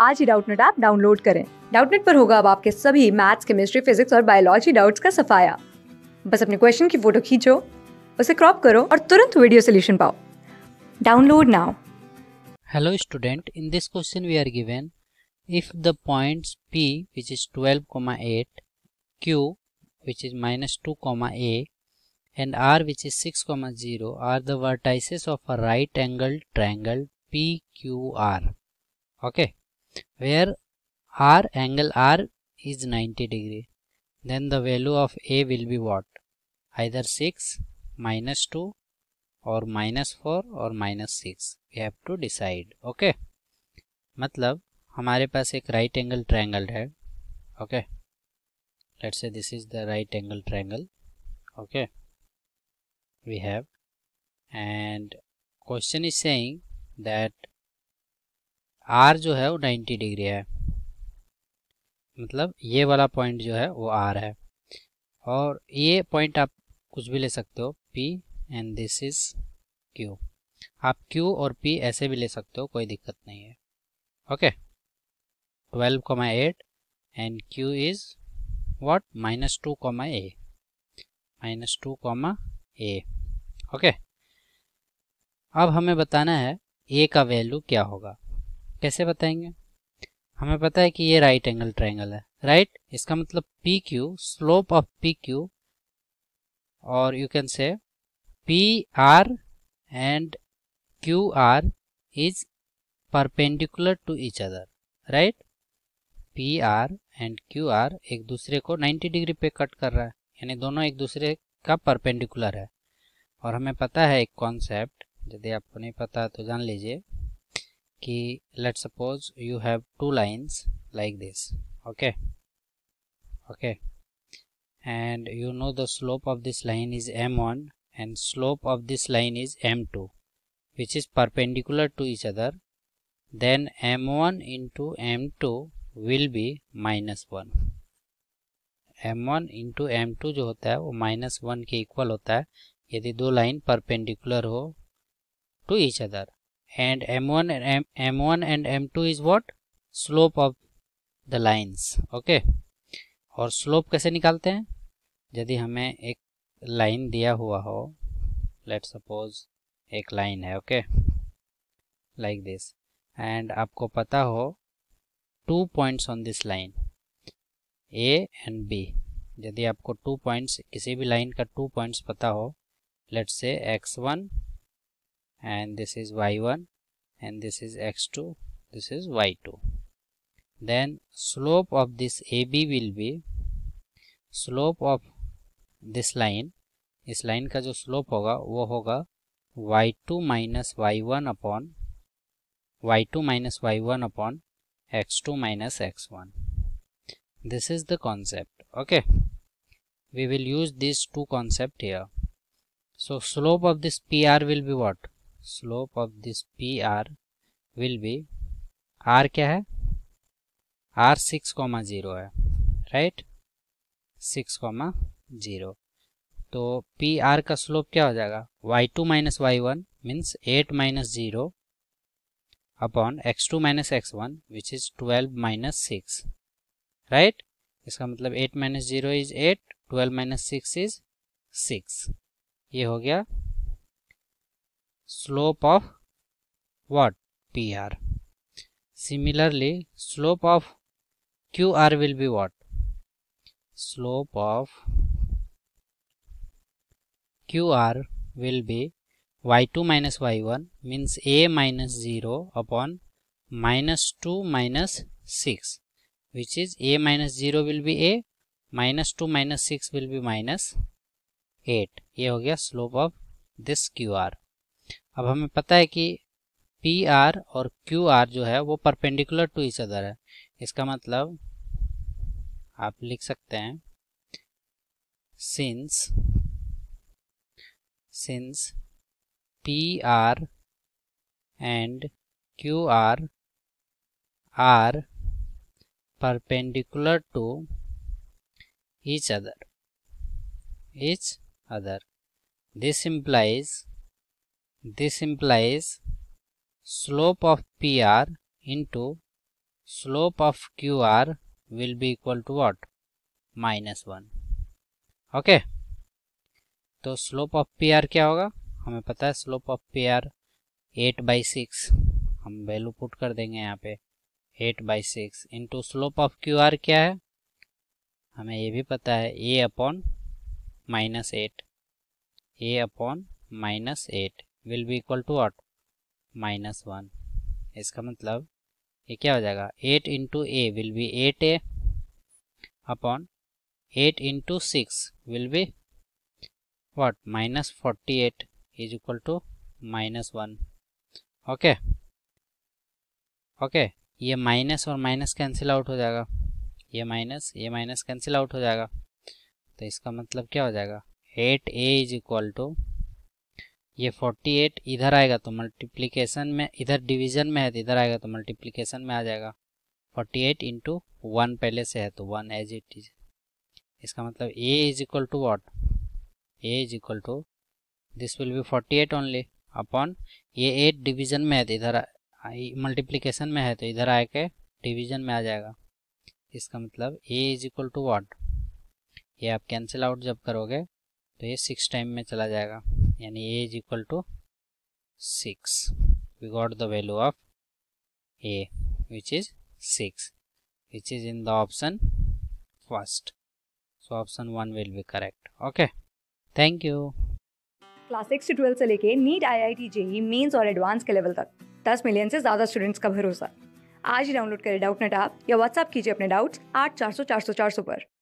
आज ही Doubtnut app download करें डाउटनेट पर होगा अब आपके सभी मैथ्स केमिस्ट्री फिजिक्स और बायोलॉजी डाउट्स का सफाया बस अपने क्वेश्चन की फोटो खींचो उसे क्रॉप करो और तुरंत वीडियो सोल्यूशन पाओ download now hello student in this question we are given if the points p which is 12 comma 8 q which is minus 2 comma a and r which is 6 comma 0 are the vertices of a right angled triangle pqr okay where r angle r is 90 degree then the value of a will be what either 6 minus 2 or minus 4 or minus 6 we have to decide okay matlab हमारे पास एक right angle triangle है Let's say this is the right angle triangle. Okay. We have, and question is saying that. R जो है वो 90 degree है मतलब ये वाला पॉइंट जो है वो आर है और ये पॉइंट आप कुछ भी ले सकते हो P and this is Q आप क्यू और पी ऐसे भी ले सकते हो कोई दिक्कत नहीं है okay twelve comma eight and Q is what minus two comma a minus two comma a okay अब हमें बताना है ए का वैल्यू क्या होगा कैसे बताएंगे हमें पता है कि ये राइट एंगल ट्राइंगल है राइट इसका मतलब P Q slope of P Q और you can say P R and Q R is perpendicular to each other right P R and Q R एक दूसरे को 90 डिग्री पे कट कर रहा है यानी दोनों एक दूसरे का परपेंडिकुलर है और हमें पता है एक कॉन्सेप्ट यदि आपको नहीं पता तो जान लीजिए कि let suppose you have two lines like this okay okay and you know the slope of this line is m one and slope of this line is m two which is perpendicular to each other then m one into m two will be minus one m one into m two जो होता है वो minus one के equal होता है यदि दो line perpendicular हो to each other and m1 and m1 and m2 is what slope of the lines okay okay? और स्लोप कैसे निकालते हैं यदि हमें एक लाइन दिया हुआ हो लेट सपोज एक लाइन है ओके लाइक दिस एंड आपको पता हो two points on this line A and B यदि आपको टू पॉइंट्स किसी भी लाइन का टू पॉइंट्स पता हो let say x one and this is y1 and this is x2 this is y2 then slope of this AB will be slope of this line इस line का जो slope होगा वो होगा y2 minus y1 upon y2 minus y1 upon x2 minus x1. This is the concept. Okay. we will use these two concept here so slope of this pr will be what slope of this P R will be R क्या है R six comma zero है right six comma zero तो P R का slope क्या हो जाएगा y two minus y one means eight minus zero upon x two minus x one which is twelve minus six right इसका मतलब eight minus zero is eight twelve minus six is six ये हो गया slope of what PR similarly slope of QR will be what slope of QR will be y2 minus y1 means a minus 0 upon minus 2 minus 6 which is a minus 0 will be a minus 2 minus 6 will be minus 8 A हो गया slope of this QR. अब हमें पता है कि P R और Q R जो है वो परपेंडिकुलर टू इच अदर है इसका मतलब आप लिख सकते हैं since since P R and Q R are perpendicular to each other each other this implies this implies slope of P R into slope of Q R will be equal to what minus one okay तो slope of P R क्या होगा हमें पता है slope of P R eight by six हम value put कर देंगे यहाँ पे eight by six into slope of Q are क्या है हमें ये भी पता है a upon minus eight a upon minus eight will be equal to what minus one इसका मतलब ये क्या हो जाएगा eight into a will be eight a upon eight into six will be what minus forty eight is equal to minus one okay okay ये minus और minus cancel out हो जाएगा ये माइनस ये माइनस कैंसिल आउट हो जाएगा तो इसका मतलब क्या हो जाएगा eight a is equal to ये 48 इधर आएगा तो मल्टीप्लीकेशन में इधर डिवीजन में है तो इधर आएगा तो मल्टीप्लीकेशन में आ जाएगा 48 एट इंटू वन पहले से है तो वन एज इट इज इसका मतलब a is equal to what a is equal to this will be 48 eight only upon ये एट डिवीजन में है तो इधर मल्टीप्लीकेशन में है तो इधर के डिवीजन में आ जाएगा इसका मतलब a is equal to what ये आप कैंसिल आउट जब करोगे तो ये सिक्स टाइम में चला जाएगा यानी a is equal to six we got the value of a which is 6 which is in the option first so option 1 will be correct okay thank you class six से twelfth से लेके NEET I I T J mains और advance के level तक 10 million से ज़्यादा students का भरोसा आज ही डाउनलोड करें डाउट नेट आप या व्हाट्सअप कीजिए अपने डाउट्स आठ चार सौ चार सौ चार सौ पर